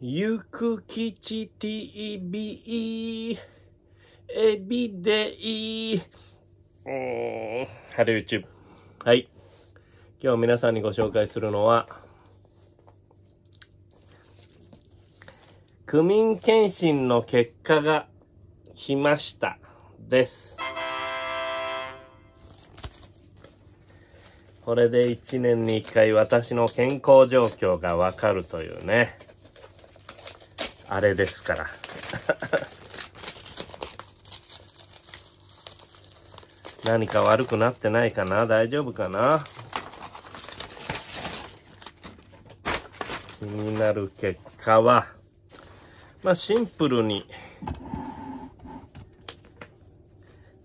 ゆくきち TV エビデイうん、春 YouTube。はい。今日皆さんにご紹介するのは、区民検診の結果が来ましたです。これで一年に一回私の健康状況がわかるというね。あれですから 何か悪くなってないかな大丈夫かな気になる結果は、まあシンプルに、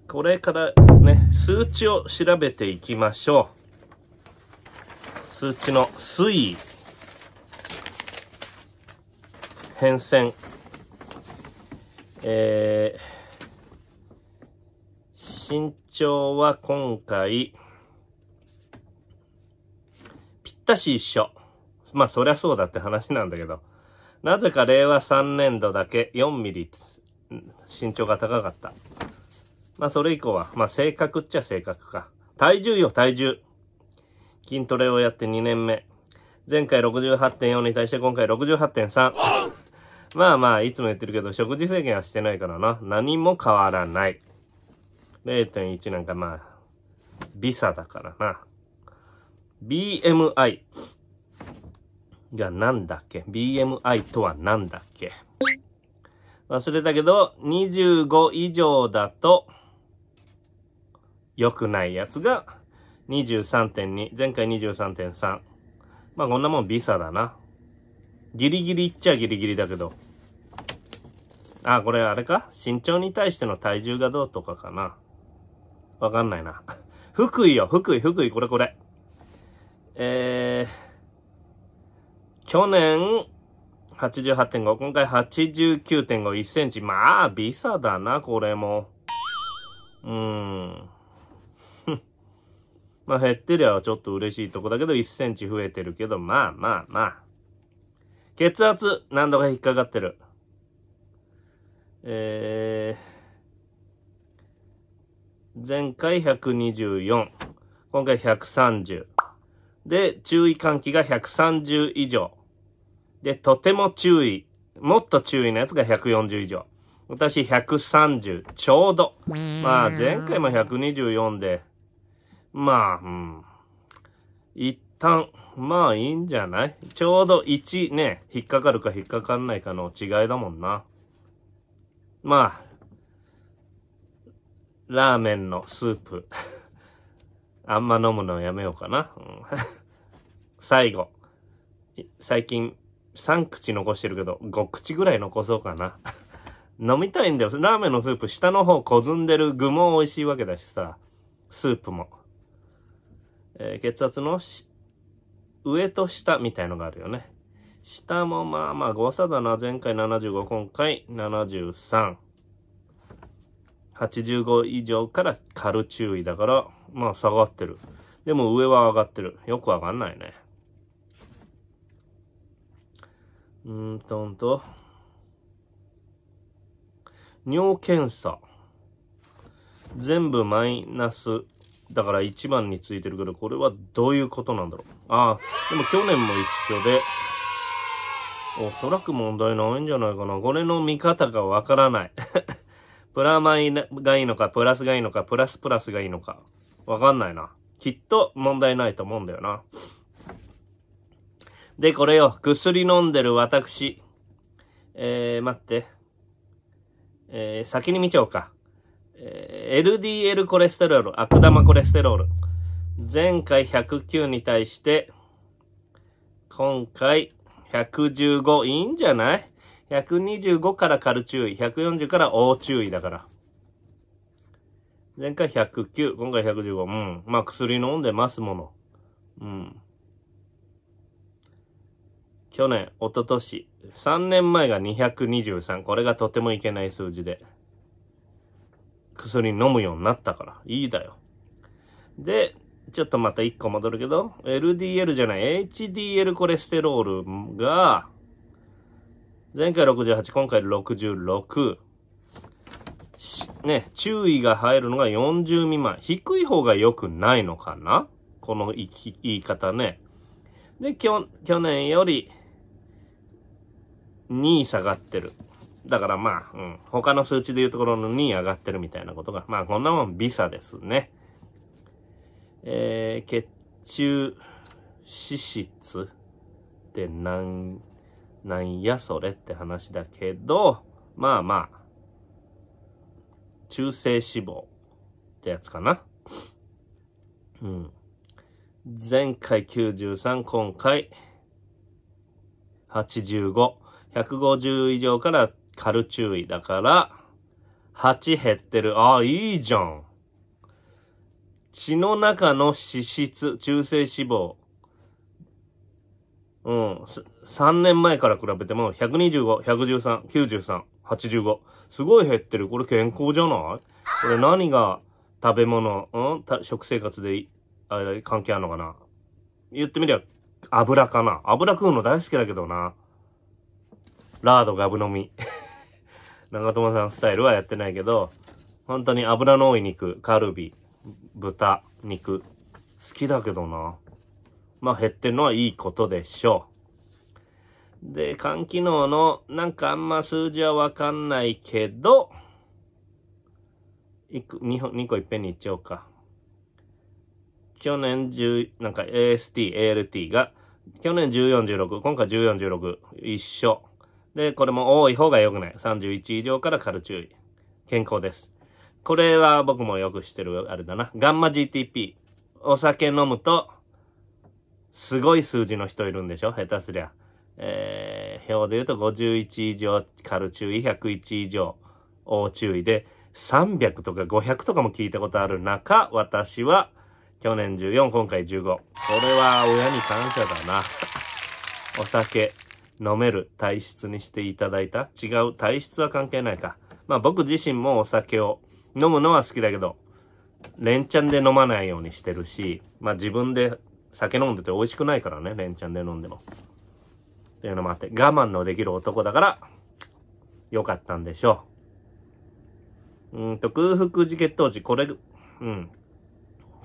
これからね、数値を調べていきましょう。数値の推移。変遷、えー、身長は今回、ぴったし一緒。まあそりゃそうだって話なんだけど、なぜか令和3年度だけ4ミリ身長が高かった。まあそれ以降は、まあ正っちゃ性格か。体重よ、体重。筋トレをやって2年目。前回68.4に対して今回68.3。まあまあ、いつも言ってるけど、食事制限はしてないからな。何も変わらない。0.1なんかまあ、微差だからな。BMI がなんだっけ ?BMI とはなんだっけ忘れたけど、25以上だと、良くないやつが23.2。前回23.3。まあこんなもんビサだな。ギリギリっちゃギリギリだけど。あ、これあれか身長に対しての体重がどうとかかな。わかんないな。福井よ、福井、福井、これこれ。えー、去年、88.5、今回89.5、1センチ。まあ、微差だな、これも。うーん。まあ、減ってりゃちょっと嬉しいとこだけど、1センチ増えてるけど、まあまあまあ。血圧、何度か引っかかってる。えー、前回124、今回130。で、注意喚起が130以上。で、とても注意、もっと注意なやつが140以上。私130ちょうど。まあ前回も124で、まあ、うん。一旦、まあいいんじゃないちょうど1ね、引っかかるか引っかかんないかの違いだもんな。まあ、ラーメンのスープ あんま飲むのやめようかな。最後。最近、3口残してるけど、5口ぐらい残そうかな。飲みたいんだよ。ラーメンのスープ、下の方こずんでる具も美味しいわけだしさ、スープも。えー、血圧の上と下みたいのがあるよね。下もまあまあ誤差だな。前回75、今回73。85以上から軽注意だから、まあ下がってる。でも上は上がってる。よくわかんないね。うーんと、ほんと。尿検査。全部マイナス。だから1番についてるけど、これはどういうことなんだろう。ああ、でも去年も一緒で、おそらく問題ないんじゃないかな。これの見方がわからない プラマイがいいのか、プラスがいいのか、プラスプラスがいいのか。わかんないな。きっと問題ないと思うんだよな。で、これよ。薬飲んでる私。えー、待って。えー、先に見ちゃおうか。えー、LDL コレステロール、悪玉コレステロール。前回109に対して、今回115いいんじゃない ?125 から軽注意、140から大注意だから。前回109、今回115。うん。まあ薬飲んでますもの。うん。去年、一昨年、3年前が223。これがとてもいけない数字で。薬飲むようになったから。いいだよ。で、ちょっとまた1個戻るけど、LDL じゃない、HDL コレステロールが、前回68、今回66。ね、注意が入るのが40未満。低い方が良くないのかなこの言い方ね。で、去年より2位下がってる。だからまあ、うん、他の数値でいうところの2位上がってるみたいなことが、まあこんなもんビサですね。えー、血中脂質ってなんなんやそれって話だけど、まあまあ、中性脂肪ってやつかな。うん。前回93、今回85、150以上からカル注意だから、8減ってる。ああ、いいじゃん。血の中の脂質、中性脂肪。うん。3年前から比べても、125、113、93、85。すごい減ってる。これ健康じゃないこれ何が食べ物、うん食生活で、あれ、関係あるのかな言ってみりゃ、油かな。油食うの大好きだけどな。ラードガブ飲み。長友さんスタイルはやってないけど、本当に油の多い肉、カルビ、豚肉好きだけどな。まあ減ってんのはいいことでしょう。で、肝機能のなんかあんま数字はわかんないけど、2, 個いっぺんにいっちゃおうか。去年10、なんか AST、ALT が、去年14、16、今回14、16、一緒。で、これも多い方が良くない。31以上からカュ注意。健康です。これは僕もよく知ってる、あれだな。ガンマ GTP。お酒飲むと、すごい数字の人いるんでしょ下手すりゃ。えー、表で言うと51以上、カル注意、101以上、大注意で、300とか500とかも聞いたことある中、私は、去年14、今回15。これは親に感謝だな。お酒、飲める体質にしていただいた違う体質は関係ないか。まあ僕自身もお酒を飲むのは好きだけど、連チャンで飲まないようにしてるし、まあ自分で酒飲んでて美味しくないからね、連チャンで飲んでも。っていうのもあって、我慢のできる男だから、良かったんでしょう。うんと、空腹時血糖値、これ、うん。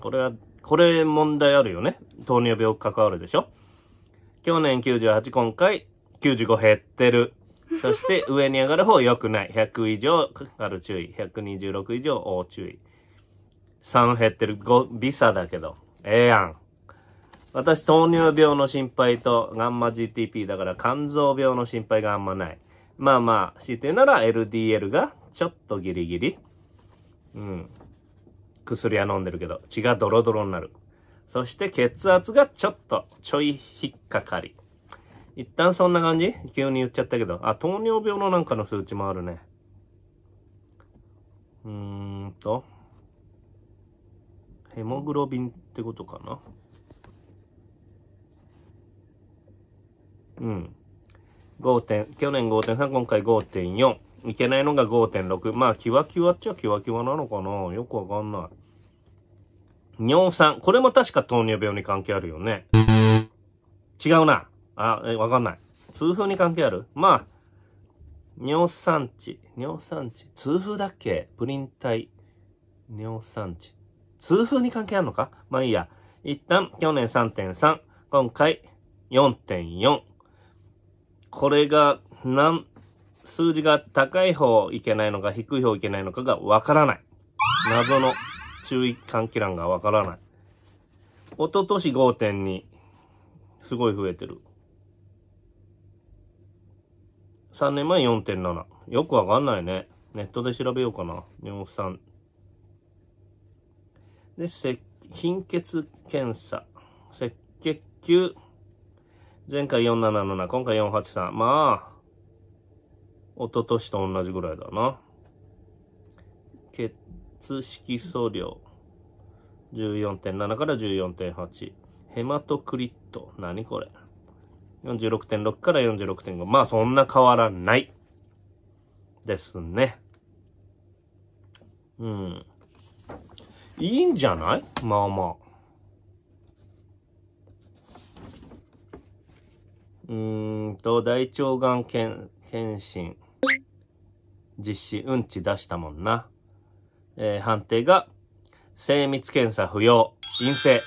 これは、これ問題あるよね。糖尿病関わるでしょ去年98、今回95減ってる。そして上に上がる方良くない。100以上かかる注意。126以上大注意。3減ってる。5、微差だけど。ええやん。私、糖尿病の心配とガンマ GTP だから肝臓病の心配があんまない。まあまあ、してなら LDL がちょっとギリギリ。うん。薬は飲んでるけど、血がドロドロになる。そして血圧がちょっと、ちょい引っかかり。一旦そんな感じ急に言っちゃったけど。あ、糖尿病のなんかの数値もあるね。うーんと。ヘモグロビンってことかなうん。5点、去年5.3、今回5.4。いけないのが5.6。まあ、キワキワっちゃキワキワなのかなよくわかんない。尿酸。これも確か糖尿病に関係あるよね。違うな。あ、え、わかんない。痛風に関係あるまあ、尿酸値。尿酸値。痛風だっけプリン体。尿酸値。痛風に関係あるのかまあいいや。一旦、去年3.3。今回、4.4。これが、なん、数字が高い方いけないのか、低い方いけないのかがわからない。謎の注意喚起欄がわからない。おととし5.2。すごい増えてる。3年前4.7。よくわかんないね。ネットで調べようかな。尿酸。で、せ、貧血検査。赤血球。前回477、今回483。まあ、一昨年と同じぐらいだな。血色素量。14.7から14.8。ヘマトクリット。何これ。46.6から46.5。まあそんな変わらない。ですね。うん。いいんじゃないまあまあ。うーんと、大腸がん検診、実施、うんち出したもんな。えー、判定が、精密検査不要、陰性。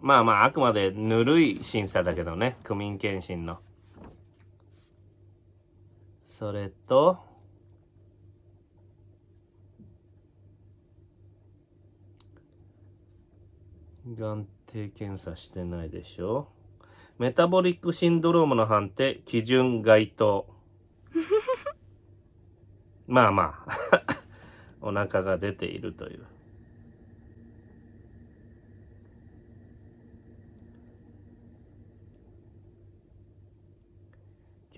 まあまあ、あくまでぬるい審査だけどね。区民検診の。それと、眼底検査してないでしょメタボリックシンドロームの判定、基準該当。まあまあ お腹が出ているという。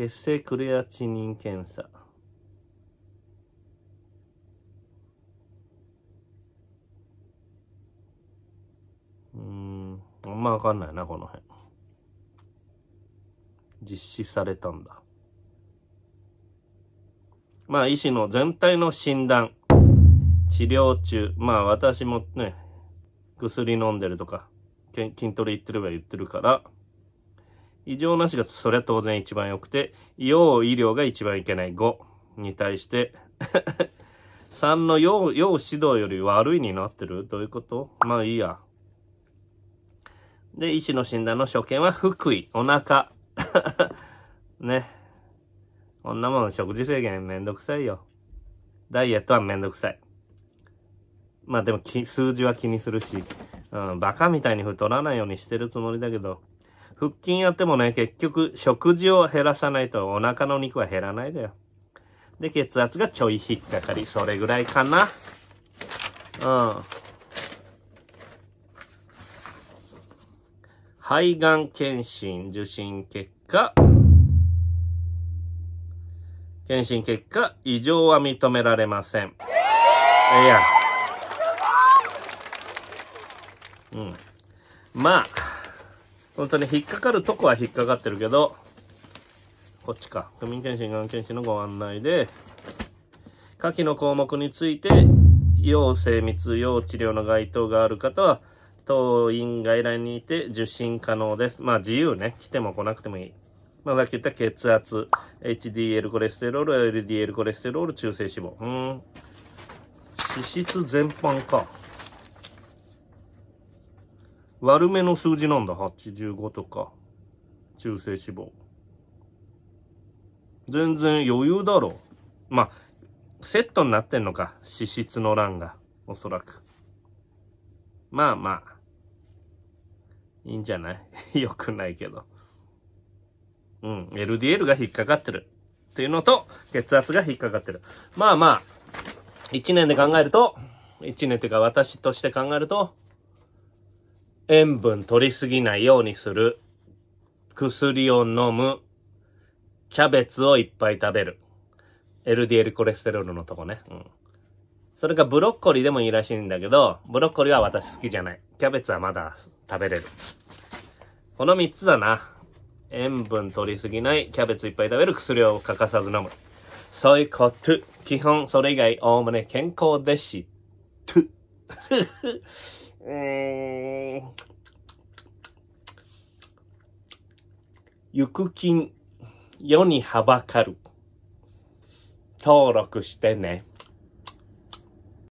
血清クレアチニン検査。うん、あんまわかんないな、この辺。実施されたんだ。まあ、医師の全体の診断、治療中、まあ、私もね、薬飲んでるとか、筋トレ行ってれば言ってるから、異常なしがそれは当然一番良くて、要医療が一番いけない5に対して3 の要陽指導より悪いになってるどういうことまあいいや。で、医師の診断の所見は福井、お腹。ね。こんなもん食事制限めんどくさいよ。ダイエットはめんどくさい。まあでも数字は気にするし、うん、バカみたいに太らないようにしてるつもりだけど、腹筋やってもね、結局食事を減らさないとお腹の肉は減らないだよ。で、血圧がちょい引っかかり、それぐらいかな。うん。肺がん検診受診結果、検診結果、異常は認められません。いや。うん。まあ。本当に引っかかるとこは引っかかってるけど、こっちか。区民検診、がん検診のご案内で、下記の項目について、要精密、要治療の該当がある方は、当院外来にいて受診可能です。まあ自由ね。来ても来なくてもいい。まあさっき言った血圧、HDL コレステロール、LDL コレステロール、中性脂肪。うん。脂質全般か。悪めの数字なんだ。85とか。中性脂肪。全然余裕だろ。まあ、セットになってんのか。脂質の欄が。おそらく。まあまあ。いいんじゃない よくないけど。うん。LDL が引っかかってる。っていうのと、血圧が引っかかってる。まあまあ。1年で考えると、1年というか私として考えると、塩分取りすぎないようにする。薬を飲む。キャベツをいっぱい食べる。LDL コレステロールのとこね。うん。それがブロッコリーでもいいらしいんだけど、ブロッコリーは私好きじゃない。キャベツはまだ食べれる。この3つだな。塩分取りすぎない、キャベツいっぱい食べる、薬を欠かさず飲む。そういうこと。基本、それ以外、おおむね健康でし。と。うん。ゆくきん、世にはばかる。登録してね。